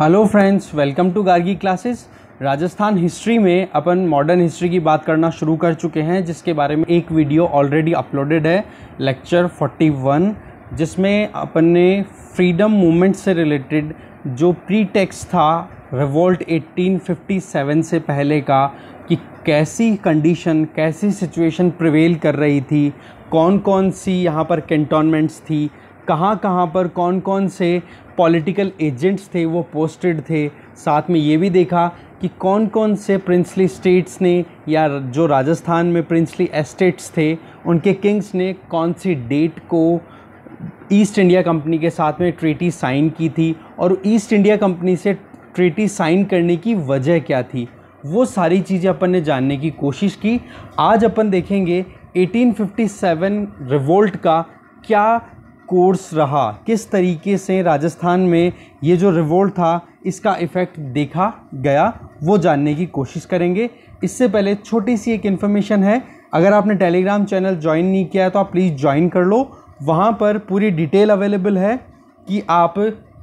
Hello friends welcome to Gargi classes Rajasthan history में अपन modern history की बात करना शुरू कर चुके हैं जिसके बारे में एक वीडियो ऑलरेडी अपलोडेड है लेक्चर 41 जिसमें अपन ने फ्रीडम मूवमेंट से रिलेटेड जो प्री टेक्स था रिवोल्ट 1857 से पहले का कि कैसी कंडीशन कैसी सिचुएशन प्रिवेल कर रही थी कौन कौन सी यहाँ पर कंटोनमेंट्स थी कहाँ कहाँ पर कौन कौन से पॉलिटिकल एजेंट्स थे वो पोस्टेड थे साथ में ये भी देखा कि कौन कौन से प्रिंसली स्टेट्स ने या जो राजस्थान में प्रिंसली एस्टेट्स थे उनके किंग्स ने कौन सी डेट को ईस्ट इंडिया कंपनी के साथ में ट्रीटी साइन की थी और ईस्ट इंडिया कंपनी से ट्रीटी साइन करने की वजह क्या थी वो सारी चीज़ें अपन ने जानने की कोशिश की आज अपन देखेंगे 1857 रिवोल्ट का क्या कोर्स रहा किस तरीके से राजस्थान में ये जो रिवोल्ट था इसका इफ़ेक्ट देखा गया वो जानने की कोशिश करेंगे इससे पहले छोटी सी एक इन्फॉर्मेशन है अगर आपने टेलीग्राम चैनल ज्वाइन नहीं किया है तो आप प्लीज़ ज्वाइन कर लो वहाँ पर पूरी डिटेल अवेलेबल है कि आप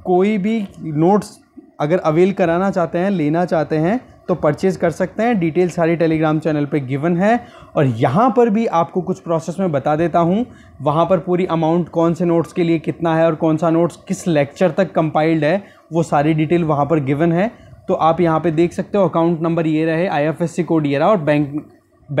कोई भी नोट्स अगर अवेल कराना चाहते हैं लेना चाहते हैं तो परचेज़ कर सकते हैं डिटेल सारी टेलीग्राम चैनल पे गिवन है और यहाँ पर भी आपको कुछ प्रोसेस में बता देता हूँ वहाँ पर पूरी अमाउंट कौन से नोट्स के लिए कितना है और कौन सा नोट्स किस लेक्चर तक कंपाइल्ड है वो सारी डिटेल वहाँ पर गिवन है तो आप यहाँ पे देख सकते हो अकाउंट नंबर ये रहे आई कोड ये रहा और बैंक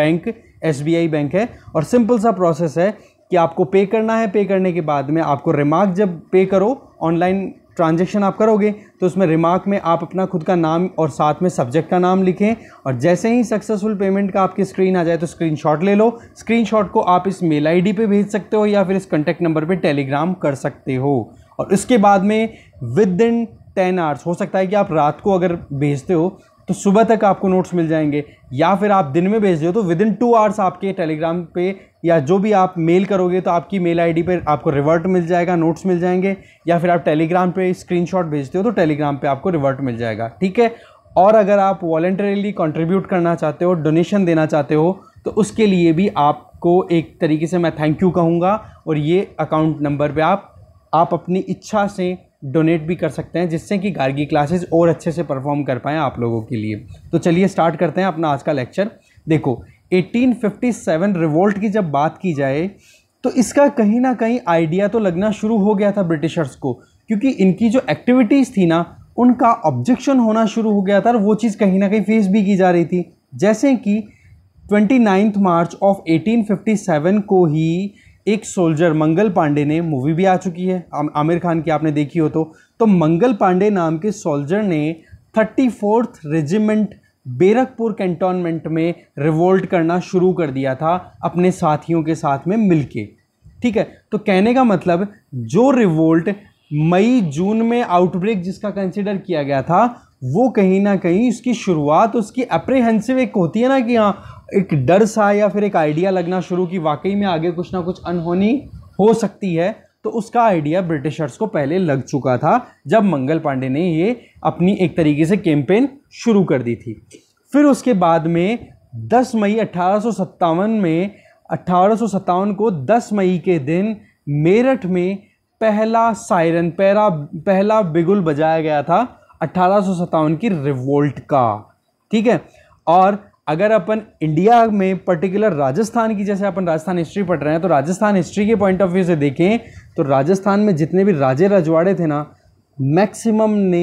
बैंक एस बैंक है और सिंपल सा प्रोसेस है कि आपको पे करना है पे करने के बाद में आपको रिमार्क जब पे करो ऑनलाइन ट्रांजेक्शन आप करोगे तो उसमें रिमार्क में आप अपना खुद का नाम और साथ में सब्जेक्ट का नाम लिखें और जैसे ही सक्सेसफुल पेमेंट का आपकी स्क्रीन आ जाए तो स्क्रीनशॉट ले लो स्क्रीनशॉट को आप इस मेल आईडी पे भेज सकते हो या फिर इस कॉन्टैक्ट नंबर पे टेलीग्राम कर सकते हो और इसके बाद में विद इन टेन आवर्स हो सकता है कि आप रात को अगर भेजते हो तो सुबह तक आपको नोट्स मिल जाएंगे या फिर आप दिन में भेज दो तो विद इन टू आवर्स आपके टेलीग्राम पे या जो भी आप मेल करोगे तो आपकी मेल आईडी पर आपको रिवर्ट मिल जाएगा नोट्स मिल जाएंगे या फिर आप टेलीग्राम पे स्क्रीनशॉट भेजते हो तो टेलीग्राम पे आपको रिवर्ट मिल जाएगा ठीक है और अगर आप वॉलेंटरीली कंट्रीब्यूट करना चाहते हो डोनेशन देना चाहते हो तो उसके लिए भी आपको एक तरीके से मैं थैंक यू कहूँगा और ये अकाउंट नंबर पर आप आप अपनी इच्छा से डोनेट भी कर सकते हैं जिससे कि गार्गी क्लासेस और अच्छे से परफॉर्म कर पाएँ आप लोगों के लिए तो चलिए स्टार्ट करते हैं अपना आज का लेक्चर देखो 1857 रिवोल्ट की जब बात की जाए तो इसका कहीं ना कहीं आइडिया तो लगना शुरू हो गया था ब्रिटिशर्स को क्योंकि इनकी जो एक्टिविटीज़ थी ना उनका ऑब्जेक्शन होना शुरू हो गया था और वो चीज़ कहीं ना कहीं फेस भी की जा रही थी जैसे कि ट्वेंटी मार्च ऑफ एटीन को ही एक सोल्जर मंगल पांडे ने मूवी भी आ चुकी है आमिर खान की आपने देखी हो तो तो मंगल पांडे नाम के सोल्जर ने thirty fourth regiment Barrackpore cantonment में रिवोल्ट करना शुरू कर दिया था अपने साथियों के साथ में मिलके ठीक है तो कहने का मतलब जो रिवोल्ट मई जून में आउटब्रेक जिसका कंसिडर किया गया था वो कहीं ना कहीं उसकी शुरुआत उसकी अप्रिहेंसिव एक होती है ना कि हाँ एक डर सा या फिर एक आइडिया लगना शुरू कि वाकई में आगे कुछ ना कुछ अनहोनी हो सकती है तो उसका आइडिया ब्रिटिशर्स को पहले लग चुका था जब मंगल पांडे ने ये अपनी एक तरीके से कैंपेन शुरू कर दी थी फिर उसके बाद में 10 मई अठारह में अठारह को 10 मई के दिन मेरठ में पहला सायरन पहला पहला बिगुल बजाया गया था अठारह की रिवोल्ट का ठीक है और अगर अपन इंडिया में पर्टिकुलर राजस्थान की जैसे अपन राजस्थान हिस्ट्री पढ़ रहे हैं तो राजस्थान हिस्ट्री के पॉइंट ऑफ व्यू से देखें तो राजस्थान में जितने भी राजे रजवाड़े थे ना मैक्सिमम ने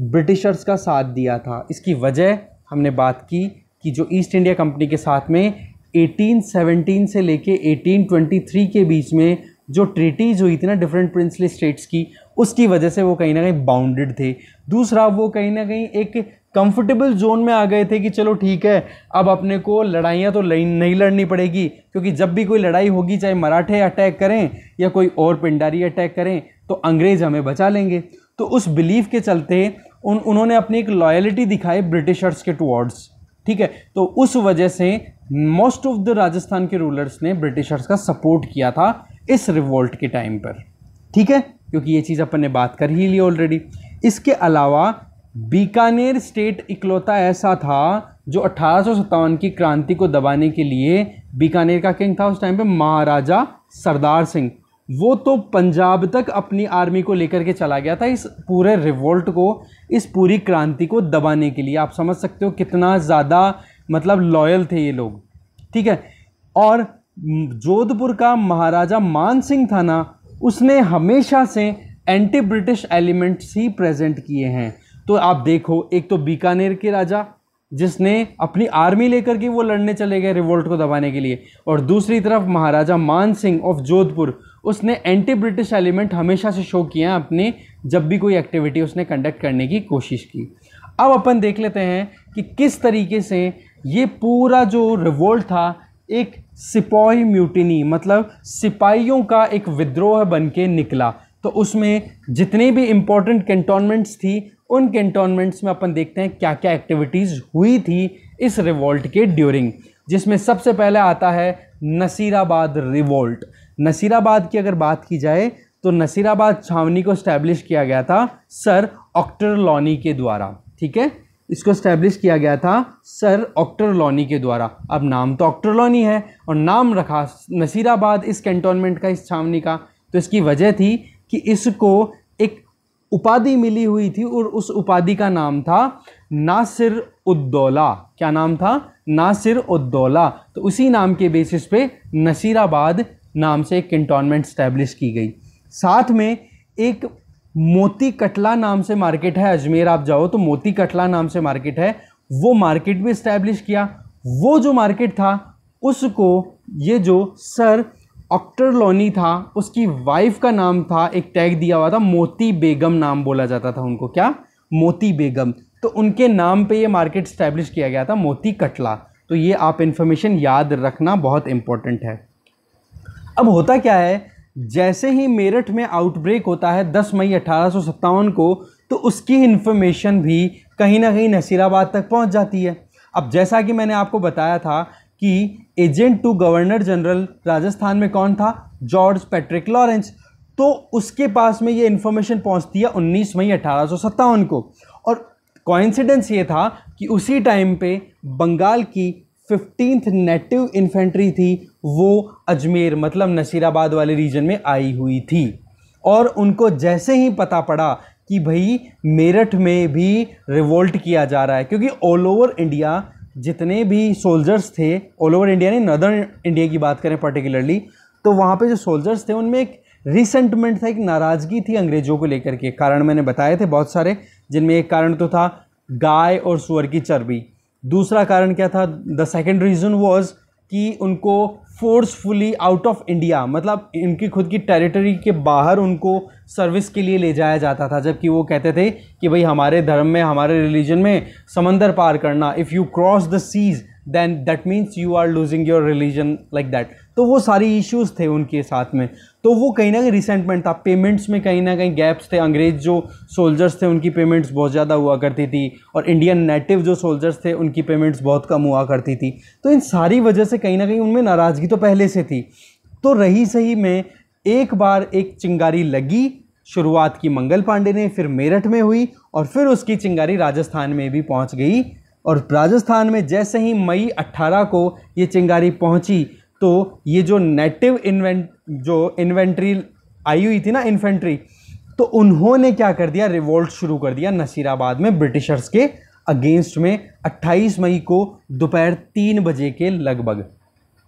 ब्रिटिशर्स का साथ दिया था इसकी वजह हमने बात की कि जो ईस्ट इंडिया कंपनी के साथ में 1817 से लेके 1823 के बीच में जो ट्रीटीज हुई थी ना डिफरेंट प्रिंसली स्टेट्स की उसकी वजह से वो कहीं ना कहीं बाउंडेड थे दूसरा वो कहीं ना कहीं एक कंफर्टेबल जोन में आ गए थे कि चलो ठीक है अब अपने को लड़ाइयाँ तो नहीं लड़नी पड़ेगी क्योंकि जब भी कोई लड़ाई होगी चाहे मराठे अटैक करें या कोई और पिंडारी अटैक करें तो अंग्रेज़ हमें बचा लेंगे तो उस बिलीफ के चलते उन उन्होंने अपनी एक लॉयलिटी दिखाई ब्रिटिशर्स के टुवर्ड्स ठीक है तो उस वजह से मोस्ट ऑफ द राजस्थान के रूलर्स ने ब्रिटिशर्स का सपोर्ट किया था इस रिवोल्ट के टाइम पर ठीक है क्योंकि ये चीज़ अपन ने बात कर ही ली ऑलरेडी इसके अलावा बीकानेर स्टेट इकलौता ऐसा था जो अठारह की क्रांति को दबाने के लिए बीकानेर का किंग था उस टाइम पे महाराजा सरदार सिंह वो तो पंजाब तक अपनी आर्मी को लेकर के चला गया था इस पूरे रिवोल्ट को इस पूरी क्रांति को दबाने के लिए आप समझ सकते हो कितना ज़्यादा मतलब लॉयल थे ये लोग ठीक है और जोधपुर का महाराजा मान सिंह था ना उसने हमेशा से एंटी ब्रिटिश एलिमेंट्स ही प्रेजेंट किए हैं तो आप देखो एक तो बीकानेर के राजा जिसने अपनी आर्मी लेकर के वो लड़ने चले गए रिवोल्ट को दबाने के लिए और दूसरी तरफ महाराजा मान सिंह ऑफ जोधपुर उसने एंटी ब्रिटिश एलिमेंट हमेशा से शो किया अपने जब भी कोई एक्टिविटी उसने कंडक्ट करने की कोशिश की अब अपन देख लेते हैं कि किस तरीके से ये पूरा जो रिवोल्ट था एक सिपाही म्यूटिनी मतलब सिपाहियों का एक विद्रोह बन के निकला तो उसमें जितनी भी इम्पोर्टेंट कैंटोनमेंट्स थी उन कैंटोनमेंट्स में अपन देखते हैं क्या क्या एक्टिविटीज़ हुई थी इस रिवॉल्ट के ड्यूरिंग जिसमें सबसे पहले आता है नसीराबाद रिवोल्ट नसीराबाद की अगर बात की जाए तो नसीराबाद छावनी को स्टैब्लिश किया गया था सर लॉनी के द्वारा ठीक है इसको स्टैब्लिश किया गया था सर लॉनी के द्वारा अब नाम तो लॉनी है और नाम रखा नसीराबाद इस कैंटोनमेंट का इस छावनी का तो इसकी वजह थी कि इसको एक उपाधि मिली हुई थी और उस उपाधि का नाम था नासिर उद्दौला क्या नाम था नासिर उद्दौला तो उसी नाम के बेसिस पे नसीराबाद नाम से एक कंटोनमेंट स्टैब्लिश की गई साथ में एक मोती कटला नाम से मार्केट है अजमेर आप जाओ तो मोती कटला नाम से मार्केट है वो मार्केट भी इस्टेब्लिश किया वो जो मार्केट था उसको ये जो सर लोनी था उसकी वाइफ का नाम था एक टैग दिया हुआ था मोती बेगम नाम बोला जाता था उनको क्या मोती बेगम तो उनके नाम पे ये मार्केट स्टैब्लिश किया गया था मोती कटला तो ये आप इन्फॉर्मेशन याद रखना बहुत इम्पोर्टेंट है अब होता क्या है जैसे ही मेरठ में आउटब्रेक होता है 10 मई अठारह को तो उसकी इन्फॉर्मेशन भी कहीं ना कहीं नसीराबाद तक पहुंच जाती है अब जैसा कि मैंने आपको बताया था कि agent to governor general Rajasthan में कौन था जॉर्ज पैट्रिक लॉरेंस तो उसके पास में ये इन्फॉर्मेशन पहुंचती है 19 मई अठारह को और कोइंसिडेंस ये था कि उसी टाइम पे बंगाल की फिफ्टींथ नेटिव इन्फेंट्री थी वो अजमेर मतलब नसीराबाद वाले रीजन में आई हुई थी और उनको जैसे ही पता पड़ा कि भाई मेरठ में भी रिवोल्ट किया जा रहा है क्योंकि ऑल ओवर इंडिया जितने भी सोल्जर्स थे ऑल ओवर इंडिया नहीं नदर्न इंडिया की बात करें पर्टिकुलरली तो वहाँ पे जो सोल्जर्स थे उनमें एक रिसेंटमेंट था एक नाराज़गी थी अंग्रेज़ों को लेकर के कारण मैंने बताए थे बहुत सारे जिनमें एक कारण तो था गाय और सुअर की चर्बी दूसरा कारण क्या था द सेकेंड रीज़न वॉज कि उनको फोर्सफुली आउट ऑफ इंडिया मतलब इनकी खुद की टेरिटरी के बाहर उनको सर्विस के लिए ले जाया जाता था जबकि वो कहते थे कि भाई हमारे धर्म में हमारे रिलीजन में समंदर पार करना if you cross the seas then that means you are losing your religion like that तो वो सारी इश्यूज थे उनके साथ में तो वो कहीं ना कहीं रिसेंटमेंट था पेमेंट्स में कहीं ना कहीं गैप्स थे अंग्रेज़ जो सोल्जर्स थे उनकी पेमेंट्स बहुत ज़्यादा हुआ करती थी और इंडियन नेटिव जो सोल्जर्स थे उनकी पेमेंट्स बहुत कम हुआ करती थी तो इन सारी वजह से कहीं ना कहीं उनमें नाराज़गी तो पहले से थी तो रही सही में एक बार एक चिंगारी लगी शुरुआत की मंगल पांडे ने फिर मेरठ में हुई और फिर उसकी चिंगारी राजस्थान में भी पहुंच गई और राजस्थान में जैसे ही मई 18 को ये चिंगारी पहुंची तो ये जो नेटिव इन्वेंट जो इन्वेंट्री आई हुई थी ना इन्फेंट्री तो उन्होंने क्या कर दिया रिवोल्ट शुरू कर दिया नसीराबाद में ब्रिटिशर्स के अगेंस्ट में 28 मई को दोपहर तीन बजे के लगभग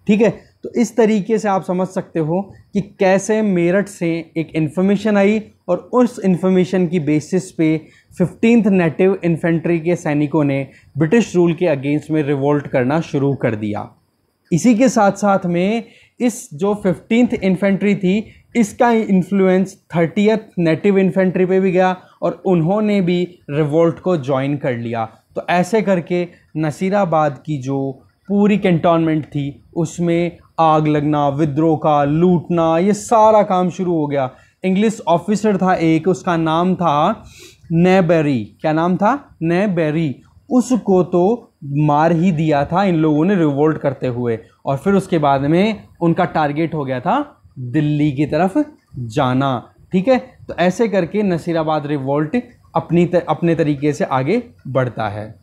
ठीक है तो इस तरीके से आप समझ सकते हो कि कैसे मेरठ से एक इन्फॉर्मेशन आई और उस इन्फॉर्मेशन की बेसिस पे फिफ्टींथ नेटिव इन्फेंट्री के सैनिकों ने ब्रिटिश रूल के अगेंस्ट में रिवोल्ट करना शुरू कर दिया इसी के साथ साथ में इस जो फिफ्टींथ इन्फेंट्री थी इसका इन्फ्लुएंस थर्टियथ नेटिव इन्फेंट्री पे भी गया और उन्होंने भी रिवोल्ट को ज्वाइन कर लिया तो ऐसे करके नसीराबाद की जो पूरी कंटोनमेंट थी उसमें आग लगना विद्रोह का लूटना ये सारा काम शुरू हो गया इंग्लिश ऑफिसर था एक उसका नाम था नेबेरी क्या नाम था नेबेरी उसको तो मार ही दिया था इन लोगों ने रिवोल्ट करते हुए और फिर उसके बाद में उनका टारगेट हो गया था दिल्ली की तरफ जाना ठीक है तो ऐसे करके नसीराबाद रिवोल्ट अपनी तर, अपने तरीके से आगे बढ़ता है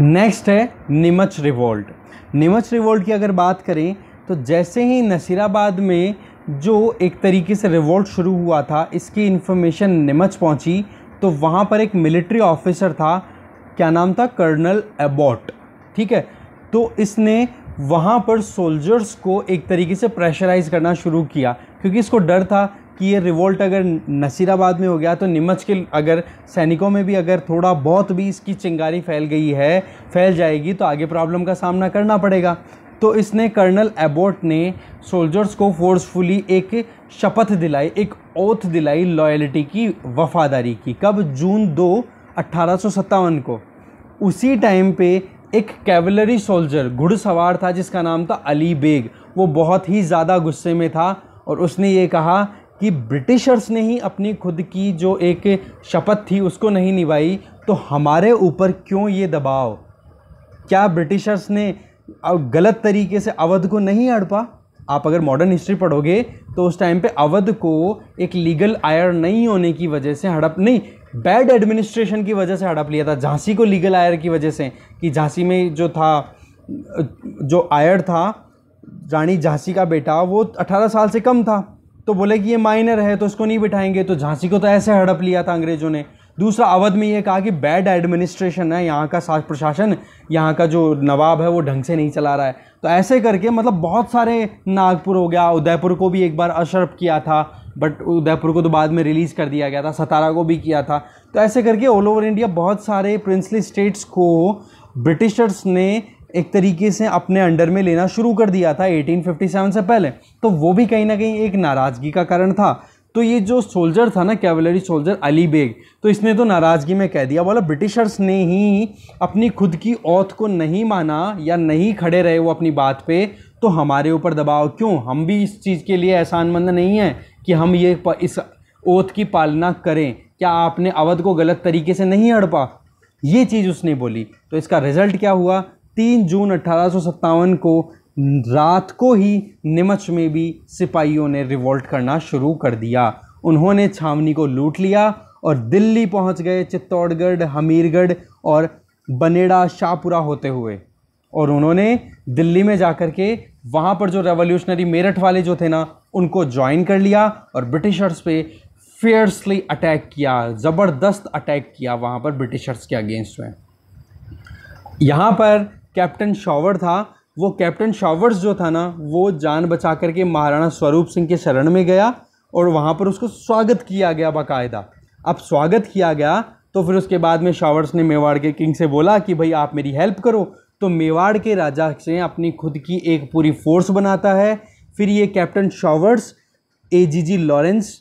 नेक्स्ट है निमच रिवोल्ट निमच रिवोल्ट की अगर बात करें तो जैसे ही नसीराबाद में जो एक तरीके से रिवोल्ट शुरू हुआ था इसकी इन्फॉर्मेशन निमच पहुंची तो वहाँ पर एक मिलिट्री ऑफिसर था क्या नाम था कर्नल एबॉट ठीक है तो इसने वहाँ पर सोल्जर्स को एक तरीके से प्रेशराइज करना शुरू किया क्योंकि इसको डर था कि ये रिवोल्ट अगर नसीराबाद में हो गया तो निमच के अगर सैनिकों में भी अगर थोड़ा बहुत भी इसकी चिंगारी फैल गई है फैल जाएगी तो आगे प्रॉब्लम का सामना करना पड़ेगा तो इसने कर्नल एबोट ने सोल्जर्स को फोर्सफुली एक शपथ दिलाई एक ओथ दिलाई लॉयल्टी की वफादारी की कब जून दो अट्ठारह को उसी टाइम पे एक कैवलरी सोल्जर घुड़सवार था जिसका नाम था अली बेग वो बहुत ही ज़्यादा गुस्से में था और उसने ये कहा कि ब्रिटिशर्स ने ही अपनी खुद की जो एक शपथ थी उसको नहीं निभाई तो हमारे ऊपर क्यों ये दबाव क्या ब्रिटिशर्स ने अब गलत तरीके से अवध को नहीं अड़पा आप अगर मॉडर्न हिस्ट्री पढ़ोगे तो उस टाइम पे अवध को एक लीगल आयर नहीं होने की वजह से हड़प नहीं बैड एडमिनिस्ट्रेशन की वजह से हड़प लिया था झांसी को लीगल आयर की वजह से कि झांसी में जो था जो आयर था रानी झांसी का बेटा वो 18 साल से कम था तो बोले कि ये माइनर है तो इसको नहीं बिठाएंगे तो झांसी को तो ऐसे हड़प लिया था अंग्रेज़ों ने दूसरा अवध में ये कहा कि बैड एडमिनिस्ट्रेशन है यहाँ का शासन प्रशासन यहाँ का जो नवाब है वो ढंग से नहीं चला रहा है तो ऐसे करके मतलब बहुत सारे नागपुर हो गया उदयपुर को भी एक बार अशर्फ किया था बट उदयपुर को तो बाद में रिलीज़ कर दिया गया था सतारा को भी किया था तो ऐसे करके ऑल ओवर इंडिया बहुत सारे प्रिंसली स्टेट्स को ब्रिटिशर्स ने एक तरीके से अपने अंडर में लेना शुरू कर दिया था 1857 से पहले तो वो भी कहीं ना कहीं एक नाराज़गी का कारण था तो ये जो सोल्जर था ना कैवलरी सोल्जर अली बेग तो इसने तो नाराज़गी में कह दिया बोला ब्रिटिशर्स ने ही अपनी खुद की औत को नहीं माना या नहीं खड़े रहे वो अपनी बात पे तो हमारे ऊपर दबाव क्यों हम भी इस चीज़ के लिए एहसानमंद नहीं हैं कि हम ये इस ओत की पालना करें क्या आपने अवध को गलत तरीके से नहीं हड़पा ये चीज़ उसने बोली तो इसका रिज़ल्ट क्या हुआ तीन जून अट्ठारह को रात को ही निमच में भी सिपाहियों ने रिवोल्ट करना शुरू कर दिया उन्होंने छावनी को लूट लिया और दिल्ली पहुंच गए चित्तौड़गढ़ हमीरगढ़ और बनेड़ा शाहपुरा होते हुए और उन्होंने दिल्ली में जाकर के वहाँ पर जो रेवोल्यूशनरी मेरठ वाले जो थे ना उनको ज्वाइन कर लिया और ब्रिटिशर्स पे फेयर्सली अटैक किया ज़बरदस्त अटैक किया वहाँ पर ब्रिटिशर्स के अगेंस्ट में यहाँ पर कैप्टन शॉवर था वो कैप्टन शावर्स जो था ना वो जान बचा करके महाराणा स्वरूप सिंह के शरण में गया और वहाँ पर उसको स्वागत किया गया बाकायदा अब स्वागत किया गया तो फिर उसके बाद में शावर्स ने मेवाड़ के किंग से बोला कि भाई आप मेरी हेल्प करो तो मेवाड़ के राजा से अपनी खुद की एक पूरी फोर्स बनाता है फिर ये captain Showers A G G Lawrence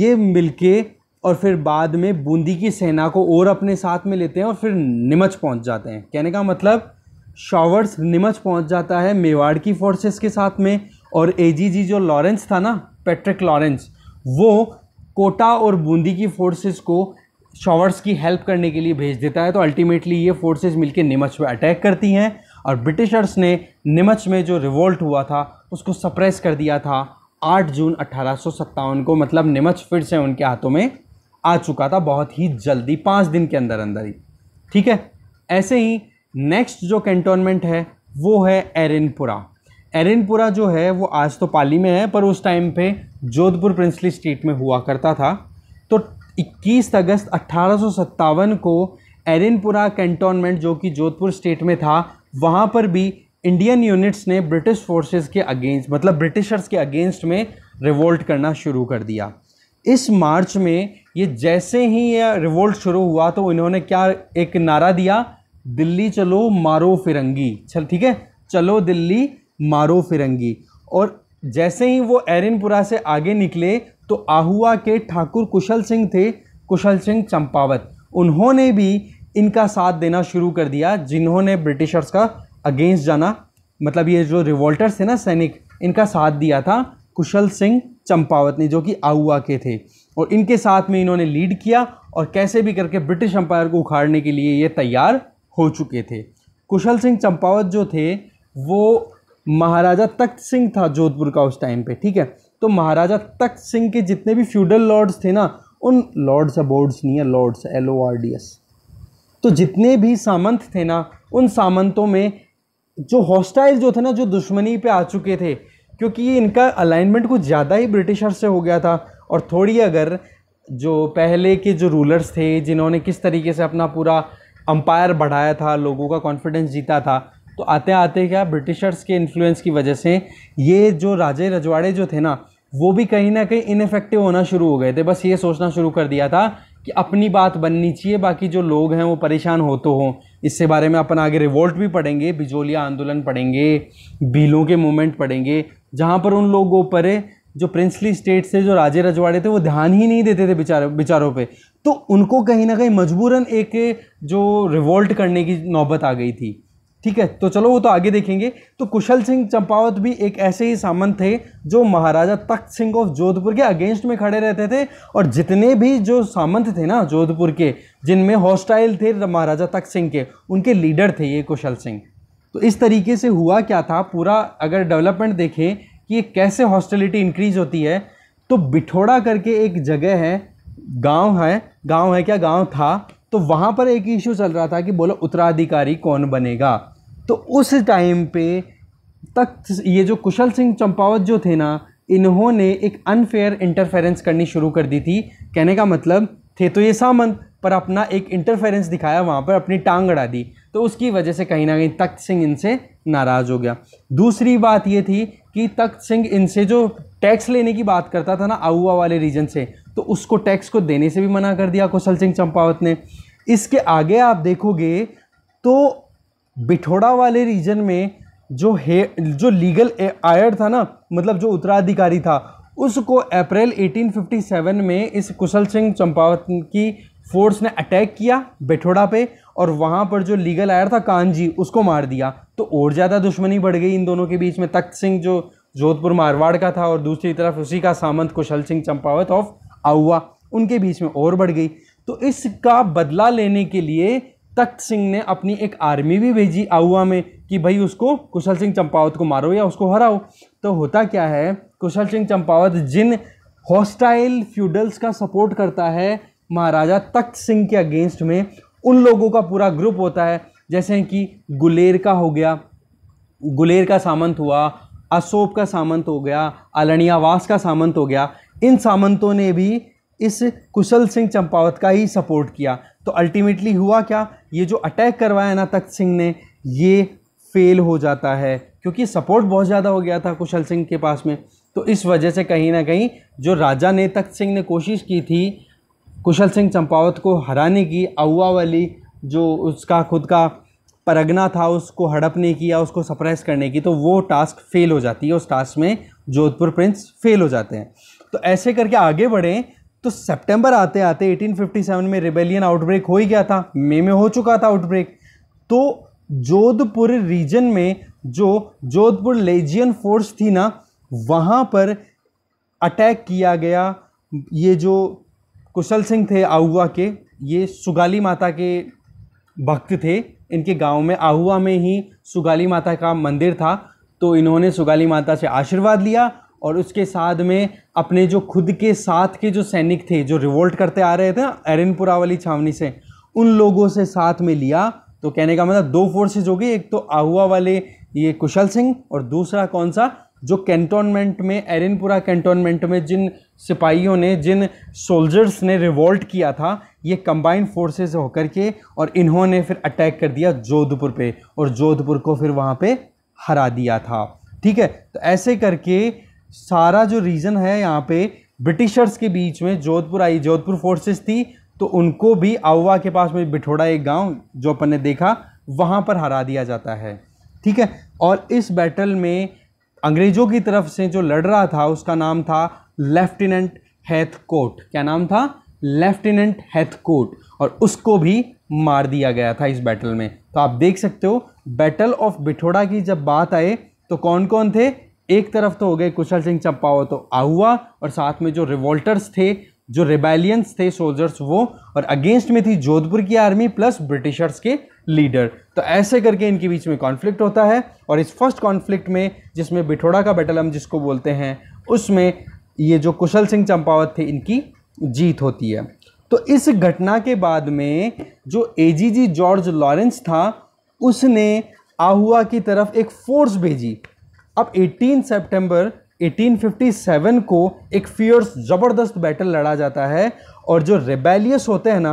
ये के और फिर बाद में बूंदी की सेना को और अपने साथ में लेते हैं और फिर निमच पहुंच जाते हैं कहने का मतलब शॉवर्स निमच पहुंच जाता है मेवाड़ की फोर्सेस के साथ में और एजीजी जो लॉरेंस था ना पैट्रिक लॉरेंस वो कोटा और बूंदी की फोर्सेस को शॉवर्स की हेल्प करने के लिए भेज देता है तो अल्टीमेटली ये फोर्सेस मिलकर निमच पे अटैक करती हैं और ब्रिटिशर्स ने निमच में जो रिवोल्ट हुआ था उसको सप्रेस कर दिया था आठ जून अट्ठारह को मतलब निमच फिर से उनके हाथों में आ चुका था बहुत ही जल्दी पाँच दिन के अंदर अंदर ही ठीक है ऐसे ही नेक्स्ट जो कैंटोनमेंट है वो है एरिनपुरा एरिनपुरा जो है वो आज तो पाली में है पर उस टाइम पे जोधपुर प्रिंसली स्टेट में हुआ करता था तो 21 अगस्त अट्ठारह को एरिनपुरा कैंटोनमेंट जो कि जोधपुर स्टेट में था वहाँ पर भी इंडियन यूनिट्स ने ब्रिटिश फोर्सेस के अगेंस्ट मतलब ब्रिटिशर्स के अगेंस्ट में रिवोल्ट करना शुरू कर दिया इस मार्च में ये जैसे ही ये रिवोल्ट शुरू हुआ तो इन्होंने क्या एक नारा दिया दिल्ली चलो मारो फिरंगी चल ठीक है चलो दिल्ली मारो फिरंगी और जैसे ही वो एरिनपुरा से आगे निकले तो आहुआ के ठाकुर कुशल सिंह थे कुशल सिंह चंपावत उन्होंने भी इनका साथ देना शुरू कर दिया जिन्होंने ब्रिटिशर्स का अगेंस्ट जाना मतलब ये जो रिवोल्टर्स थे ना सैनिक इनका साथ दिया था कुशल सिंह चंपावत ने जो कि आहुआ के थे और इनके साथ में इन्होंने लीड किया और कैसे भी करके ब्रिटिश अंपायर को उखाड़ने के लिए ये तैयार हो चुके थे कुशल सिंह चंपावत जो थे वो महाराजा तख्त सिंह था जोधपुर का उस टाइम पे ठीक है तो महाराजा तख्त सिंह के जितने भी फ्यूडल लॉर्ड्स थे ना उन लॉर्ड्स अबोर्ड्स नहीं है lords L O R D S तो जितने भी सामंत थे ना उन सामंतों में जो हॉस्टाइल जो थे ना जो दुश्मनी पे आ चुके थे क्योंकि इनका अलाइनमेंट कुछ ज़्यादा ही ब्रिटिशर से हो गया था और थोड़ी अगर जो पहले के जो रूलर्स थे जिन्होंने किस तरीके से अपना पूरा अंपायर बढ़ाया था लोगों का कॉन्फिडेंस जीता था तो आते आते क्या ब्रिटिशर्स के इन्फ्लुएंस की वजह से ये जो राजे रजवाड़े जो थे ना वो भी कहीं ना कहीं इनफेक्टिव होना शुरू हो गए थे बस ये सोचना शुरू कर दिया था कि अपनी बात बननी चाहिए बाकी जो लोग हैं वो परेशान हो तो हों इससे बारे में अपन आगे रिवोल्ट भी पढ़ेंगे बिजोलिया आंदोलन पढ़ेंगे भीलों के मूवमेंट पढ़ेंगे जहाँ पर उन लोगों पर जो प्रिंसली स्टेट से जो राजे रजवाड़े थे वो ध्यान ही नहीं देते थे बेचारे बिचारों पर तो उनको कहीं ना कहीं मजबूरन एक जो रिवोल्ट करने की नौबत आ गई थी ठीक है तो चलो वो तो आगे देखेंगे तो कुशल सिंह चंपावत भी एक ऐसे ही सामंत थे जो महाराजा तख्त सिंह ऑफ जोधपुर के अगेंस्ट में खड़े रहते थे और जितने भी जो सामंत थे ना जोधपुर के जिनमें हॉस्टाइल थे महाराजा तख्त सिंह के उनके लीडर थे ये कुशल सिंह तो इस तरीके से हुआ क्या था पूरा अगर डेवलपमेंट देखें कि ये कैसे हॉस्टेलिटी इंक्रीज होती है तो बिठोड़ा करके एक जगह है गांव है गांव है क्या गांव था तो वहाँ पर एक इशू चल रहा था कि बोलो उत्तराधिकारी कौन बनेगा तो उस टाइम पे तक ये जो कुशल सिंह चंपावत जो थे ना इन्होंने एक अनफेयर इंटरफेरेंस करनी शुरू कर दी थी कहने का मतलब थे तो ये सामंत पर अपना एक इंटरफेरेंस दिखाया वहाँ पर अपनी टांग अड़ा दी तो उसकी वजह से कहीं ना कहीं तख्त सिंह इनसे नाराज़ हो गया दूसरी बात ये थी कि तख्त सिंह इनसे जो टैक्स लेने की बात करता था ना आउआ वाले रीजन से तो उसको टैक्स को देने से भी मना कर दिया कौशल सिंह चंपावत ने इसके आगे आप देखोगे तो बिठोड़ा वाले रीजन में जो हे जो लीगल आयर था ना मतलब जो उत्तराधिकारी था उसको अप्रैल 1857 में इस कुशल सिंह चंपावत की फोर्स ने अटैक किया बिठोड़ा पे और वहाँ पर जो लीगल आयर था कानजी उसको मार दिया तो और ज़्यादा दुश्मनी बढ़ गई इन दोनों के बीच में तख्त सिंह जो जोधपुर मारवाड़ का था और दूसरी तरफ उसी का सामंत कुशल सिंह चंपावत ऑफ आउवा उनके बीच में और बढ़ गई तो इसका बदला लेने के लिए तख्त सिंह ने अपनी एक आर्मी भी भेजी आउआ में कि भाई उसको कुशल सिंह चंपावत को मारो या उसको हराओ तो होता क्या है कुशल सिंह चंपावत जिन हॉस्टाइल फ्यूडल्स का सपोर्ट करता है महाराजा तख्त सिंह के अगेंस्ट में उन लोगों का पूरा ग्रुप होता है जैसे कि गुलेर का हो गया गुलेर का सामंत हुआ अशोक का सामंत हो गया अलणियावास का सामंत हो गया इन सामंतों ने भी इस कुशल सिंह चंपावत का ही सपोर्ट किया तो अल्टीमेटली हुआ क्या ये जो अटैक करवाया ना तख्त सिंह ने ये फेल हो जाता है क्योंकि सपोर्ट बहुत ज़्यादा हो गया था कुशल सिंह के पास में तो इस वजह से कहीं ना कहीं जो राजा ने तख्त सिंह ने कोशिश की थी कुशल सिंह चंपावत को हराने की अवा वाली जो उसका खुद का परगना था उसको हड़पने की या उसको सप्रेस करने की तो वो टास्क फेल हो जाती है उस टास्क में जोधपुर प्रिंस फेल हो जाते हैं तो ऐसे करके आगे बढ़े तो सितंबर आते आते 1857 में रिबेलियन आउटब्रेक हो ही गया था मे में हो चुका था आउटब्रेक तो जोधपुर रीजन में जो जोधपुर लेजियन फोर्स थी ना वहाँ पर अटैक किया गया ये जो कुशल सिंह थे आहुआ के ये सुगाली माता के भक्त थे इनके गांव में आहुआ में ही सुगाली माता का मंदिर था तो इन्होंने सुगाली माता से आशीर्वाद लिया और उसके साथ में अपने जो खुद के साथ के जो सैनिक थे जो रिवोल्ट करते आ रहे थे एरनपुरा वाली छावनी से उन लोगों से साथ में लिया तो कहने का मतलब दो फोर्सेज हो गई एक तो आहुआ वाले ये कुशल सिंह और दूसरा कौन सा जो कैंटोनमेंट में एरनपुरा कैंटोनमेंट में जिन सिपाहियों ने जिन सोल्जर्स ने रिवोल्ट किया था ये कंबाइंड फोर्सेस होकर के और इन्होंने फिर अटैक कर दिया जोधपुर पे और जोधपुर को फिर वहाँ पे हरा दिया था ठीक है तो ऐसे करके सारा जो रीजन है यहाँ पे ब्रिटिशर्स के बीच में जोधपुर आई जोधपुर फोर्सेस थी तो उनको भी आउवा के पास में बिठोड़ा एक गांव जो अपन ने देखा वहाँ पर हरा दिया जाता है ठीक है और इस बैटल में अंग्रेज़ों की तरफ से जो लड़ रहा था उसका नाम था लेफ्टिनेंट हैथकोट क्या नाम था लेफ्टिनेंट हैथकोट और उसको भी मार दिया गया था इस बैटल में तो आप देख सकते हो बैटल ऑफ बिठोड़ा की जब बात आए तो कौन कौन थे एक तरफ तो हो गए कुशल सिंह चंपावत तो आहुआ और साथ में जो रिवोल्टर्स थे जो रिबेलियंस थे सोल्जर्स वो और अगेंस्ट में थी जोधपुर की आर्मी प्लस ब्रिटिशर्स के लीडर तो ऐसे करके इनके बीच में कॉन्फ्लिक्ट होता है और इस फर्स्ट कॉन्फ्लिक्ट में जिसमें बिठोड़ा का बैटल हम जिसको बोलते हैं उसमें ये जो कुशल सिंह चंपावत थे इनकी जीत होती है तो इस घटना के बाद में जो एजीजी जॉर्ज लॉरेंस था उसने आहुआ की तरफ एक फोर्स भेजी अब 18 सितंबर 1857 को एक फियर्स ज़बरदस्त बैटल लड़ा जाता है और जो रेबेलियस होते हैं ना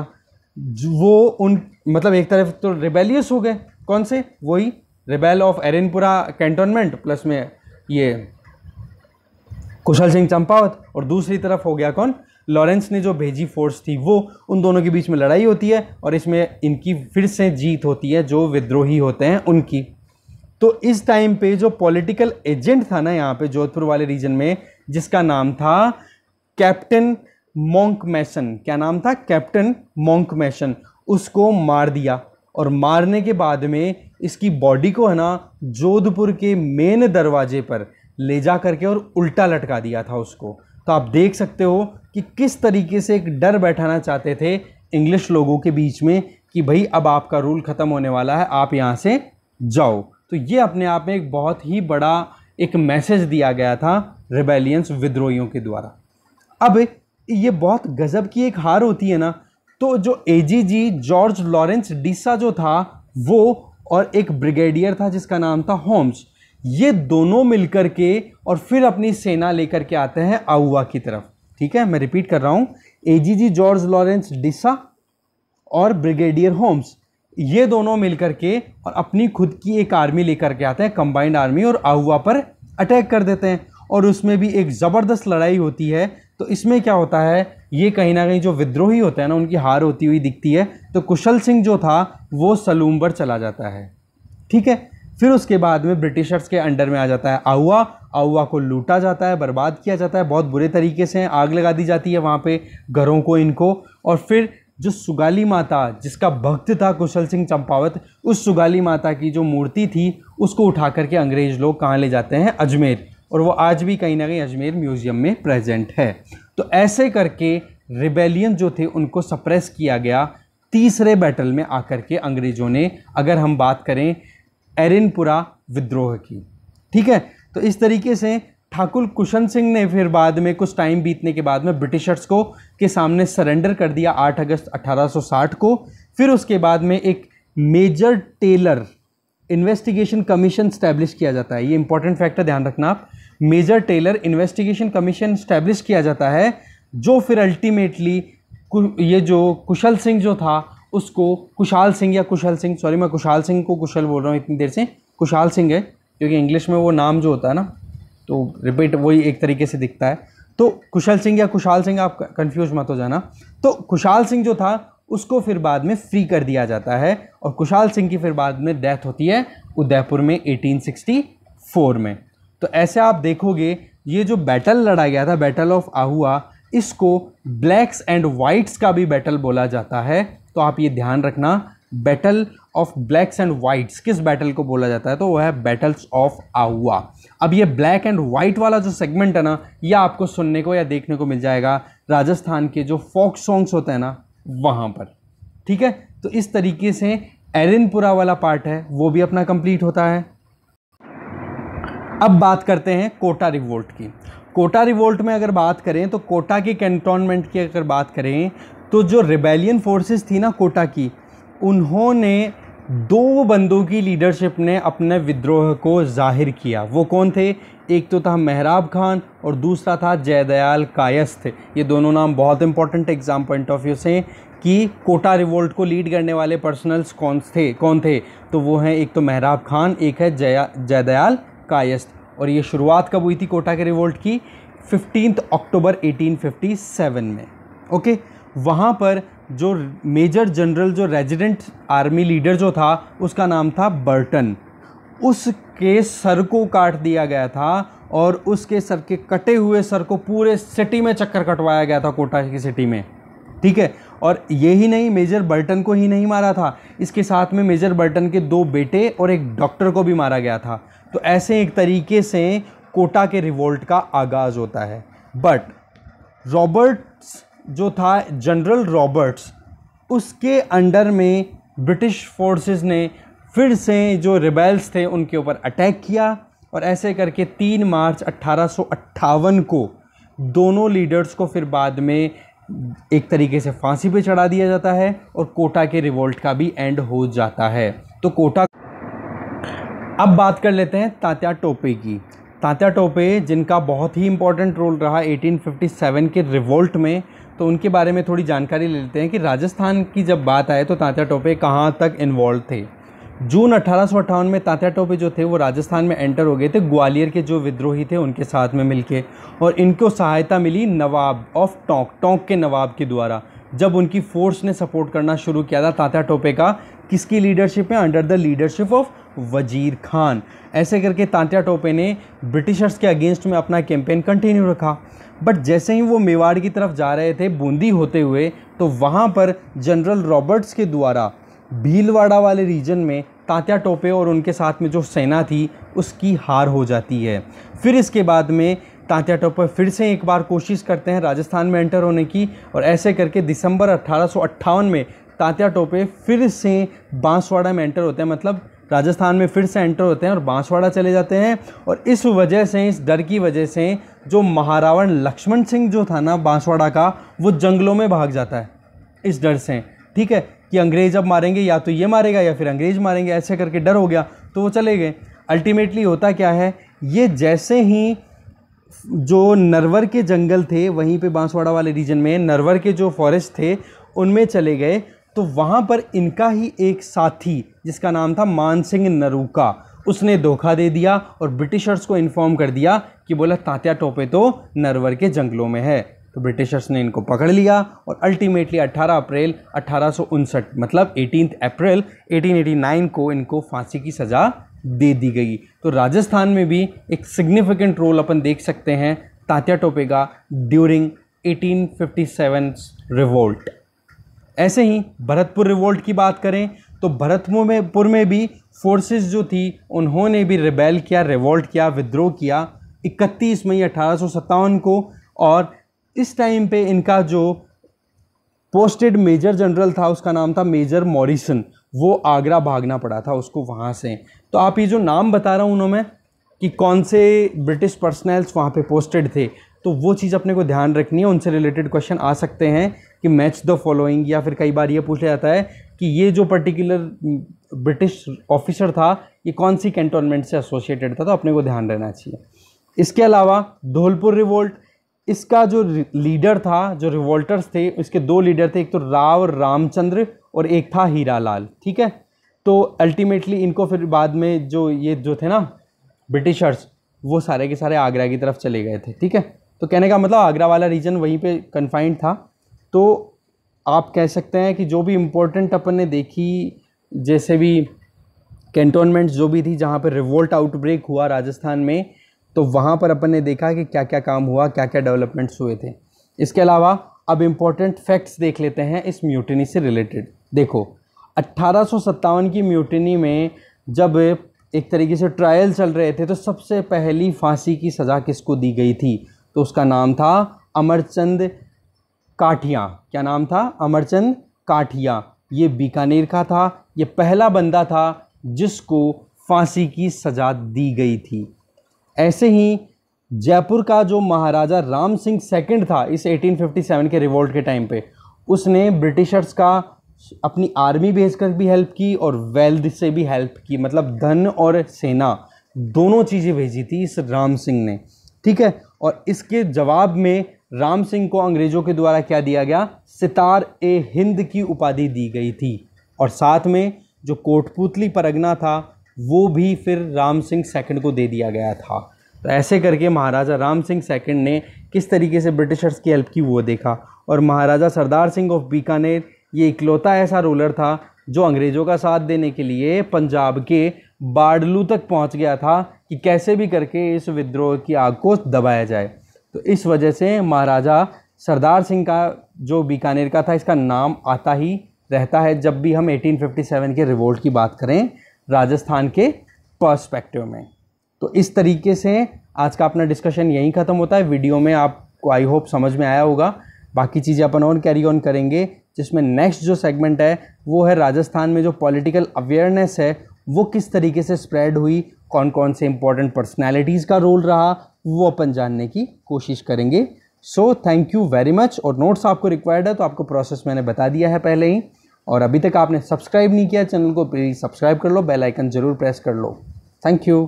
वो उन मतलब एक तरफ तो रेबेलियस हो गए कौन से वही rebel of Erinpura cantonment plus में ये कुशल सिंह चंपावत और दूसरी तरफ हो गया कौन लॉरेंस ने जो भेजी फोर्स थी वो उन दोनों के बीच में लड़ाई होती है और इसमें इनकी फिर से जीत होती है जो विद्रोही होते हैं उनकी तो इस टाइम पे जो पॉलिटिकल एजेंट था ना यहाँ पे जोधपुर वाले रीजन में जिसका नाम था कैप्टन मोंक मैशन क्या नाम था कैप्टन मोंक मैशन उसको मार दिया और मारने के बाद में इसकी बॉडी को है ना जोधपुर के मेन दरवाजे पर ले जा करके और उल्टा लटका दिया था उसको तो आप देख सकते हो कि किस तरीके से एक डर बैठाना चाहते थे इंग्लिश लोगों के बीच में कि भाई अब आपका रूल ख़त्म होने वाला है आप यहाँ से जाओ तो ये अपने आप में एक बहुत ही बड़ा एक मैसेज दिया गया था रिबेलियंस विद्रोहियों के द्वारा अब ये बहुत गजब की एक हार होती है ना तो जो एजीजी जॉर्ज लॉरेंस डिसा जो था वो और एक ब्रिगेडियर था जिसका नाम था होम्स ये दोनों मिलकर के और फिर अपनी सेना लेकर के आते हैं आउआ की तरफ ठीक है मैं रिपीट कर रहा हूँ एजीजी जॉर्ज लॉरेंस डिसा और ब्रिगेडियर होम्स ये दोनों मिलकर के और अपनी खुद की एक आर्मी लेकर के आते हैं कंबाइंड आर्मी और आहुआ पर अटैक कर देते हैं और उसमें भी एक ज़बरदस्त लड़ाई होती है तो इसमें क्या होता है ये कहीं ना कहीं जो विद्रोही होते हैं ना उनकी हार होती हुई दिखती है तो कुशल सिंह जो था वो सलूम पर चला जाता है ठीक है फिर उसके बाद में ब्रिटिशर्स के अंडर में आ जाता है आहुआ आहुआ को लूटा जाता है बर्बाद किया जाता है बहुत बुरे तरीके से आग लगा दी जाती है वहाँ पे घरों को इनको और फिर जो सुगाली माता जिसका भक्त था कुशल सिंह चंपावत उस सुगाली माता की जो मूर्ति थी उसको उठा करके अंग्रेज़ लोग कहाँ ले जाते हैं अजमेर और वो आज भी कहीं ना कहीं अजमेर म्यूज़ियम में प्रेजेंट है तो ऐसे करके रिबेलियन जो थे उनको सप्रेस किया गया तीसरे बैटल में आकर के अंग्रेज़ों ने अगर हम बात करें एरिनपुरा विद्रोह की ठीक है तो इस तरीके से ठाकुर कुशन सिंह ने फिर बाद में कुछ टाइम बीतने के बाद में ब्रिटिशर्स को के सामने सरेंडर कर दिया 8 अगस्त 1860 को फिर उसके बाद में एक major Taylor investigation commission establish किया जाता है ये इंपॉर्टेंट फैक्टर ध्यान रखना आप major Taylor investigation commission establish किया जाता है जो फिर अल्टीमेटली ये जो कुशल सिंह जो था उसको कुशाल सिंह या कुशल सिंह सॉरी मैं कुशाल सिंह को कुशल बोल रहा हूँ इतनी देर से कुशाल सिंह है क्योंकि इंग्लिश में वो नाम जो होता है ना तो रिपीट वही एक तरीके से दिखता है तो कुशल सिंह या कुशाल सिंह आप कंफ्यूज मत हो जाना तो कुशाल सिंह जो था उसको फिर बाद में फ्री कर दिया जाता है और कुशाल सिंह की फिर बाद में डेथ होती है उदयपुर में 1864 में तो ऐसे आप देखोगे ये जो बैटल लड़ा गया था बैटल ऑफ आहुआ इसको ब्लैक्स एंड वाइट्स का भी बैटल बोला जाता है तो आप ये ध्यान रखना battle of blacks and whites किस बैटल को बोला जाता है तो वह है बैटल्स ऑफ आहुआ अब ये ब्लैक एंड वाइट वाला जो सेगमेंट है ना ये आपको सुनने को या देखने को मिल जाएगा राजस्थान के जो फोक सॉन्ग्स होते हैं ना वहाँ पर ठीक है तो इस तरीके से एरिनपुरा वाला पार्ट है वो भी अपना कंप्लीट होता है अब बात करते हैं कोटा रिवोल्ट की कोटा रिवोल्ट में अगर बात करें तो कोटा के कैंटोनमेंट की अगर बात करें तो जो रिबेलियन फोर्सेस थी ना कोटा की उन्होंने दो बंदों की लीडरशिप ने अपने विद्रोह को जाहिर किया वो कौन थे एक तो था मेहराब खान और दूसरा था जयदयाल कायस्थ ये दोनों नाम बहुत important exam point of view से कि कोटा रिवोल्ट को लीड करने वाले पर्सनल्स कौन थे कौन थे तो वो हैं एक तो महराब खान एक है जया जयदयाल कायस्थ और ये शुरुआत कब हुई थी कोटा के रिवोल्ट की फिफ्टीन अक्टूबर 1857 में ओके okay? वहाँ पर जो मेजर जनरल जो रेजिडेंट आर्मी लीडर जो था उसका नाम था बर्टन उसके सर को काट दिया गया था और उसके सर के कटे हुए सर को पूरे सिटी में चक्कर कटवाया गया था कोटा की सिटी में ठीक है और ये ही नहीं मेजर बर्टन को ही नहीं मारा था इसके साथ में मेजर बर्टन के दो बेटे और एक डॉक्टर को भी मारा गया था तो ऐसे एक तरीके से कोटा के रिवोल्ट का आगाज़ होता है बट रॉबर्ट जो था जनरल रॉबर्ट्स उसके अंडर में ब्रिटिश फोर्सेस ने फिर से जो रिबेल्स थे उनके ऊपर अटैक किया और ऐसे करके तीन मार्च अट्ठारह को दोनों लीडर्स को फिर बाद में एक तरीके से फांसी पे चढ़ा दिया जाता है और कोटा के रिवोल्ट का भी एंड हो जाता है तो कोटा अब बात कर लेते हैं तात्या टोपे की तात्या टोपे जिनका बहुत ही इंपॉर्टेंट रोल रहा 1857 के रिवोल्ट में तो उनके बारे में थोड़ी जानकारी ले लेते हैं कि राजस्थान की जब बात आए तो तात्या टोपे कहाँ तक इन्वॉल्व थे जून अठारह में तात्या टोपे जो थे वो राजस्थान में एंटर हो गए थे ग्वालियर के जो विद्रोही थे उनके साथ में मिलके और इनको सहायता मिली नवाब ऑफ टोंक टोंक के नवाब के द्वारा जब उनकी फोर्स ने सपोर्ट करना शुरू किया था तात्या टोपे का किसकी लीडरशिप में अंडर द लीडरशिप ऑफ वजीर खान ऐसे करके तात्या टोपे ने ब्रिटिशर्स के अगेंस्ट में अपना कैंपेन कंटिन्यू रखा बट जैसे ही वो मेवाड़ की तरफ जा रहे थे बूंदी होते हुए तो वहाँ पर जनरल रॉबर्ट्स के द्वारा भीलवाड़ा वाले रीजन में तात्या टोपे और उनके साथ में जो सेना थी उसकी हार हो जाती है फिर इसके बाद में तांत्या टॉप पर फिर से एक बार कोशिश करते हैं राजस्थान में एंटर होने की और ऐसे करके दिसंबर अट्ठारह में तांत्या टोपे फिर से बांसवाड़ा में एंटर होते हैं मतलब राजस्थान में फिर से एंटर होते हैं और बांसवाड़ा चले जाते हैं और इस वजह से इस डर की वजह से जो महारावण लक्ष्मण सिंह जो था ना बांसवाड़ा का वो जंगलों में भाग जाता है इस डर से ठीक है कि अंग्रेज़ अब मारेंगे या तो ये मारेगा या फिर अंग्रेज़ मारेंगे ऐसे करके डर हो गया तो वो चले गए अल्टीमेटली होता क्या है ये जैसे ही जो नरवर के जंगल थे वहीं पे बांसवाड़ा वाले रीजन में नरवर के जो फॉरेस्ट थे उनमें चले गए तो वहाँ पर इनका ही एक साथी जिसका नाम था मान सिंह नरूका उसने धोखा दे दिया और ब्रिटिशर्स को इन्फॉर्म कर दिया कि बोला तात्या टोपे तो नरवर के जंगलों में है तो ब्रिटिशर्स ने इनको पकड़ लिया और अल्टीमेटली 18 अप्रैल अठारह मतलब एटीन अप्रैल 1889 को इनको फांसी की सज़ा दे दी गई तो राजस्थान में भी एक सिग्निफिकेंट रोल अपन देख सकते हैं तात्या टोपे का ड्यूरिंग 1857 रिवोल्ट ऐसे ही भरतपुर रिवोल्ट की बात करें तो भरतपुर में पुर में भी फोर्सेस जो थी उन्होंने भी रिबेल किया रिवोल्ट किया विद्रोह किया 31 मई अठारह को और इस टाइम पे इनका जो पोस्टेड मेजर जनरल था उसका नाम था मेजर मॉरिसन वो आगरा भागना पड़ा था उसको वहाँ से तो आप ये जो नाम बता रहा हूँ उन्होंने कि कौन से ब्रिटिश पर्सनल्स वहाँ पे पोस्टेड थे तो वो चीज़ अपने को ध्यान रखनी है उनसे रिलेटेड क्वेश्चन आ सकते हैं कि मैच द फॉलोइंग या फिर कई बार ये पूछा जाता है कि ये जो पर्टिकुलर ब्रिटिश ऑफिसर था ये कौन सी कैंटोनमेंट से एसोसिएटेड था तो अपने को ध्यान रहना चाहिए इसके अलावा धौलपुर रिवोल्ट इसका जो लीडर था जो रिवोल्टर्स थे इसके दो लीडर थे एक तो राव रामचंद्र और एक था हीरा लाल ठीक है तो अल्टीमेटली इनको फिर बाद में जो ये जो थे ना ब्रिटिशर्स वो सारे के सारे आगरा की तरफ चले गए थे ठीक है तो कहने का मतलब आगरा वाला रीजन वहीं पे कन्फाइंड था तो आप कह सकते हैं कि जो भी इम्पोर्टेंट अपन ने देखी जैसे भी कैंटोनमेंट्स जो भी थी जहाँ पर रिवोल्ट आउटब्रेक हुआ राजस्थान में तो वहाँ पर अपन ने देखा कि क्या क्या काम हुआ क्या क्या डेवलपमेंट्स हुए थे इसके अलावा अब इम्पॉर्टेंट फैक्ट्स देख लेते हैं इस म्यूटनी से रिलेटेड देखो अट्ठारह की म्यूटनी में जब एक तरीके से ट्रायल चल रहे थे तो सबसे पहली फांसी की सज़ा किसको दी गई थी तो उसका नाम था अमरचंद काठिया क्या नाम था अमरचंद काठिया ये बीकानेर का था ये पहला बंदा था जिसको फांसी की सज़ा दी गई थी ऐसे ही जयपुर का जो महाराजा राम सिंह सेकंड था इस 1857 के रिवोल्ट के टाइम पे उसने ब्रिटिशर्स का अपनी आर्मी भेज कर भी हेल्प की और वेल्थ से भी हेल्प की मतलब धन और सेना दोनों चीज़ें भेजी थी इस राम सिंह ने ठीक है और इसके जवाब में राम सिंह को अंग्रेज़ों के द्वारा क्या दिया गया सितार ए हिंद की उपाधि दी गई थी और साथ में जो कोटपुतली परगना था वो भी फिर राम सिंह सेकंड को दे दिया गया था तो ऐसे करके महाराजा राम सिंह सेकंड ने किस तरीके से ब्रिटिशर्स की हेल्प की वो देखा और महाराजा सरदार सिंह ऑफ बीकानेर ये इकलौता ऐसा रूलर था जो अंग्रेज़ों का साथ देने के लिए पंजाब के बाडलू तक पहुंच गया था कि कैसे भी करके इस विद्रोह की आग को दबाया जाए तो इस वजह से महाराजा सरदार सिंह का जो बीकानेर का था इसका नाम आता ही रहता है जब भी हम 1857 के रिवोल्ट की बात करें राजस्थान के पर्सपेक्टिव में तो इस तरीके से आज का अपना डिस्कशन यहीं ख़त्म होता है वीडियो में आपको आई होप समझ में आया होगा बाकी चीज़ें अपन और कैरी ऑन करेंगे जिसमें नेक्स्ट जो सेगमेंट है वो है राजस्थान में जो पॉलिटिकल अवेयरनेस है वो किस तरीके से स्प्रेड हुई कौन कौन से इंपॉर्टेंट पर्सनैलिटीज़ का रोल रहा वो अपन जानने की कोशिश करेंगे so thank you very much और नोट्स आपको रिक्वायर्ड है तो आपको प्रोसेस मैंने बता दिया है पहले ही और अभी तक आपने सब्सक्राइब नहीं किया चैनल को प्लीज़ सब्सक्राइब कर लो बेल आइकन ज़रूर प्रेस कर लो थैंक यू